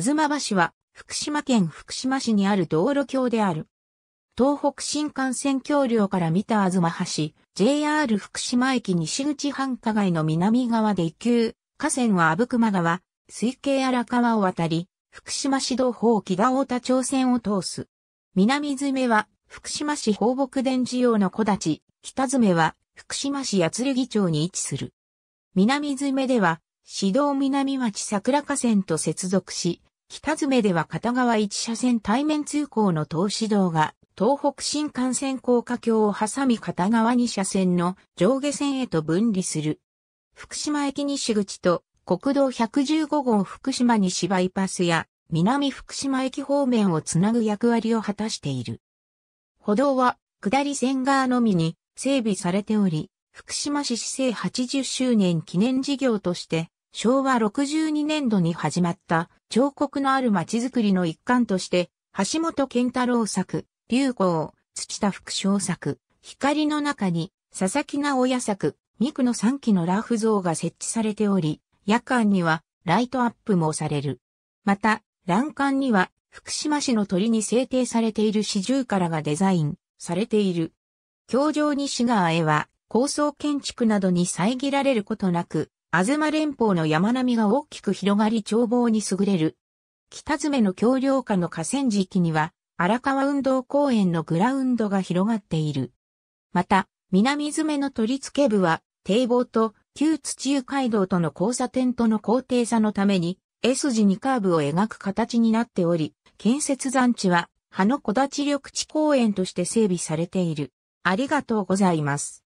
東橋は、福島県福島市にある道路橋である。東北新幹線橋梁から見た東橋、JR 福島駅西口繁華街の南側で一級、河川は阿武隈川、水系荒川を渡り、福島市道方北大田町線を通す。南詰は、福島市放牧電事用の小立、北詰は、福島市八剣町に位置する。南詰では、市道南町桜河川と接続し、北詰では片側1車線対面通行の投資道が、東北新幹線高架橋を挟み片側2車線の上下線へと分離する。福島駅西口と国道115号福島西バイパスや南福島駅方面をつなぐ役割を果たしている。歩道は下り線側のみに整備されており、福島市市政80周年記念事業として昭和62年度に始まった彫刻のある街づくりの一環として、橋本健太郎作、流行、土田副将作、光の中に、佐々木直也作、三区の3期のラフ像が設置されており、夜間にはライトアップもされる。また、欄干には福島市の鳥に制定されている四重からがデザインされている。教場西側へは高層建築などに遮られることなく、マ連峰の山並みが大きく広がり眺望に優れる。北詰の橋梁下の河川敷には、荒川運動公園のグラウンドが広がっている。また、南詰の取り付け部は、堤防と旧土湯街道との交差点との高低差のために、S 字にカーブを描く形になっており、建設残地は、葉の小立緑地公園として整備されている。ありがとうございます。